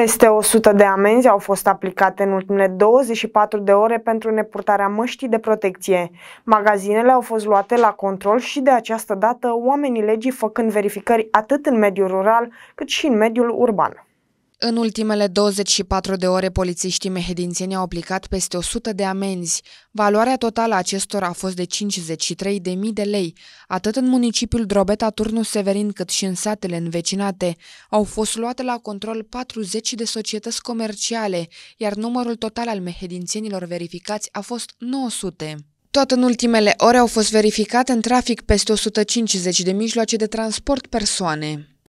Peste 100 de amenzi au fost aplicate în ultimele 24 de ore pentru nepurtarea măștii de protecție. Magazinele au fost luate la control și de această dată oamenii legii făcând verificări atât în mediul rural cât și în mediul urban. În ultimele 24 de ore, polițiștii mehedințeni au aplicat peste 100 de amenzi. Valoarea totală a acestora a fost de 53.000 de lei. Atât în municipiul Drobeta Turnu Severin, cât și în satele învecinate. Au fost luate la control 40 de societăți comerciale, iar numărul total al mehedințenilor verificați a fost 900. Tot în ultimele ore au fost verificate în trafic peste 150 de mijloace de transport persoane.